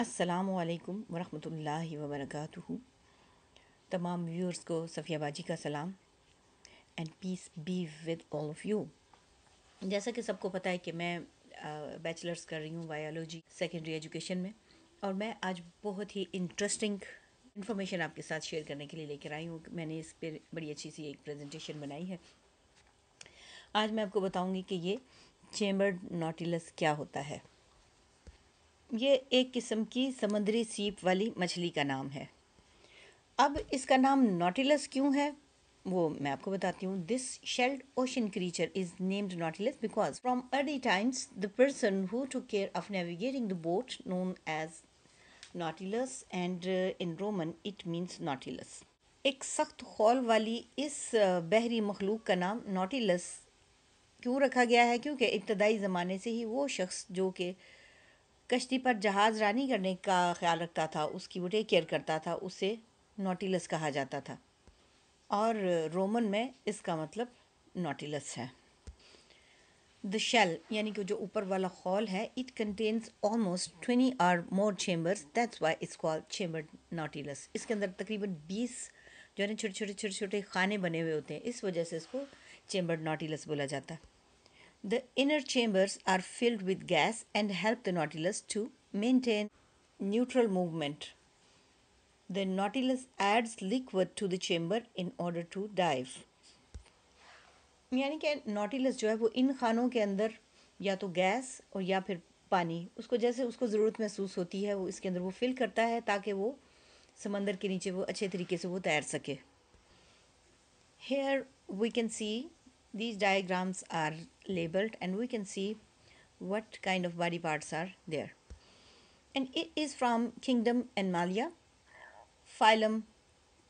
असलकम वरहमल वबरक तमाम व्यूअर्स को सफ़िया बाजी का सलाम and peace be with all of you जैसा कि सबको पता है कि मैं बैचलर्स कर रही हूँ बायोलॉजी सेकेंडरी एजुकेशन में और मैं आज बहुत ही इंटरेस्टिंग इन्फॉर्मेशन आपके साथ शेयर करने के लिए लेकर आई हूँ मैंने इस पर बड़ी अच्छी सी एक प्रेजेंटेशन बनाई है आज मैं आपको बताऊँगी कि ये चेम्बर्ड नोटिलस क्या होता है ये एक किस्म की समुद्री सीप वाली मछली का नाम है अब इसका नाम नोटिलस क्यों है वो मैं आपको बताती हूँ this shelled ocean creature is named nautilus because from early times the person who to care of navigating the boat known as nautilus and in Roman it means nautilus एक सख्त खौल वाली इस बहरी मखलूक का नाम नॉटिलस क्यों रखा गया है क्योंकि इब्तदाई ज़माने से ही वो शख्स जो कि कश्ती पर जहाज़ रानी करने का ख्याल रखता था उसकी वो टेक केयर करता था उसे नोटिलस कहा जाता था और रोमन में इसका मतलब नोटिलस है द शेल यानी कि जो ऊपर वाला हॉल है it contains almost twenty or more chambers that's why it's call chamber nautilus इसके अंदर तकरीबन बीस जो है ना छोटे छोटे छोटे छोटे खाने बने हुए होते हैं इस वजह से इसको चेम्बर नोटिलस बोला जाता है The inner chambers are filled with gas and help the Nautilus to maintain neutral movement. The Nautilus adds liquid to the chamber in order to dive. यानी कि Nautilus जो है वो इन खानों के अंदर या तो गैस और या फिर पानी उसको जैसे उसको ज़रूरत महसूस होती है वो इसके अंदर वो फिल करता है ताकि वो समंदर के नीचे वो अच्छे तरीके से वो तैर सके here we can see these diagrams are labeled and we can see what kind of body parts are there and it is from kingdom Animalia, phylum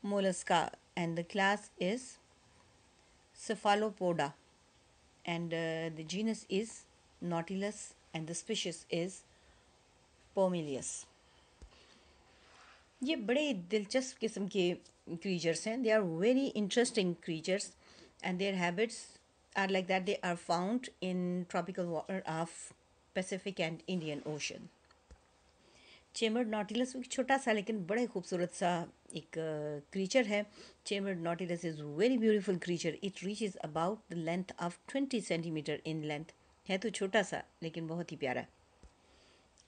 Mollusca and the class is Cephalopoda and uh, the genus is Nautilus and the species is Pomelius. ये बड़े दिलचस्प किस्म के हैं. They are very interesting creatures, and their habits. are like that they are found in tropical water of Pacific and Indian ocean chambered nautilus एक छोटा सा लेकिन बड़े खूबसूरत सा एक क्रीचर है chambered nautilus is very beautiful creature it reach is about the length of twenty centimeter in length है तो छोटा सा लेकिन बहुत ही प्यारा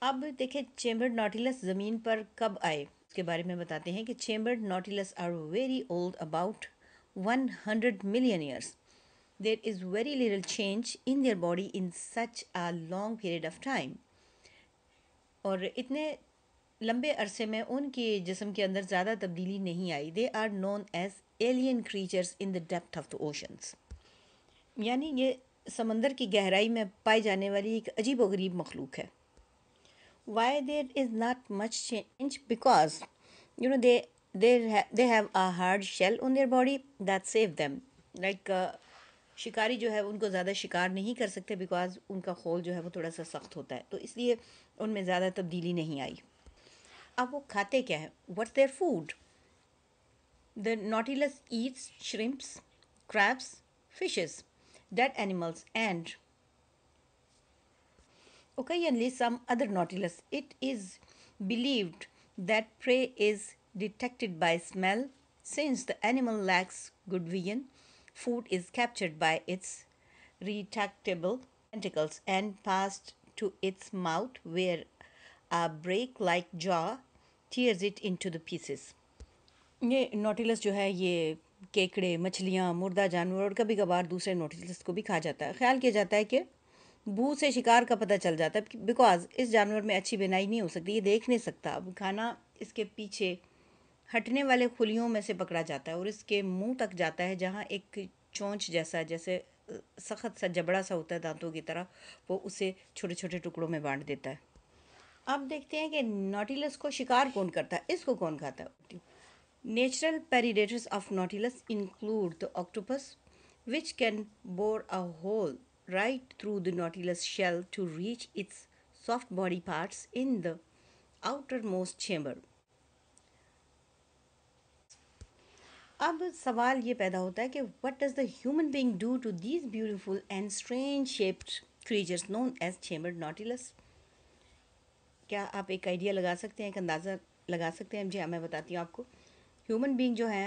अब देखें चेम्बर्ड नॉटिलस ज़मीन पर कब आए उसके बारे में बताते हैं कि chambered nautilus are very old about one hundred million years there is very little change in their body in such a long period of time और इतने लंबे अरसे में उनके जिसम के अंदर ज़्यादा तब्दीली नहीं आई they are known as alien creatures in the depth of the oceans यानी ये समंदर की गहराई में पाई जाने वाली एक अजीब गरीब मखलूक है why there is not much change because you know they they have a hard shell on their body that save them like uh, शिकारी जो है उनको ज़्यादा शिकार नहीं कर सकते बिकॉज उनका खोल जो है वो थोड़ा सा सख्त होता है तो इसलिए उनमें ज़्यादा तब्दीली नहीं आई अब वो खाते क्या है what their food the nautilus eats shrimps crabs fishes dead animals and occasionally some other nautilus it is believed that prey is detected by smell since the animal lacks good vision food is captured by its retractable tentacles and passed to its mouth where a break like jaw tears it into the pieces. ये nautilus जो है ये केकड़े मछलियाँ मुर्दा जानवर और कभी कभार दूसरे नोटिलस को भी खा जाता है ख्याल किया जाता है कि भू से शिकार का पता चल जाता है बिकॉज इस जानवर में अच्छी बिनाई नहीं हो सकती ये देख नहीं सकता अब खाना इसके पीछे हटने वाले खुलियों में से पकड़ा जाता है और इसके मुंह तक जाता है जहाँ एक चोंच जैसा जैसे सख्त सा जबड़ा सा होता है दांतों की तरह वो उसे छोटे छोटे टुकड़ों में बांट देता है अब देखते हैं कि नोटिलस को शिकार कौन करता है इसको कौन खाता है natural predators of nautilus include the octopus which can bore a hole right through the nautilus shell to reach its soft body parts in the outermost chamber अब सवाल ये पैदा होता है कि what does the human being do to these beautiful and strange shaped creatures known as chamber nautilus क्या आप एक आइडिया लगा सकते हैं एक अंदाज़ा लगा सकते हैं जी हाँ, मैं बताती हूँ आपको ह्यूमन बींग जो है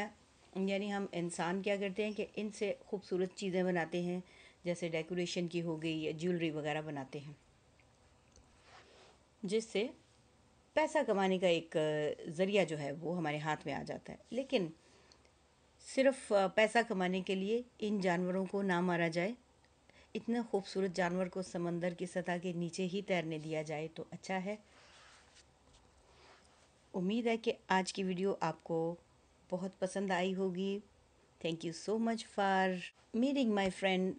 यानी हम इंसान क्या करते हैं कि इनसे खूबसूरत चीज़ें बनाते हैं जैसे डेकोरेशन की हो गई या ज्वेलरी वगैरह बनाते हैं जिससे पैसा कमाने का एक ज़रिया जो है वो हमारे हाथ में आ जाता है लेकिन सिर्फ पैसा कमाने के लिए इन जानवरों को ना मारा जाए इतने खूबसूरत जानवर को समंदर की सतह के नीचे ही तैरने दिया जाए तो अच्छा है उम्मीद है कि आज की वीडियो आपको बहुत पसंद आई होगी thank you so much for meeting my friend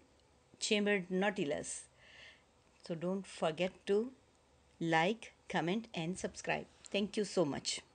chambered nautilus so don't forget to like comment and subscribe thank you so much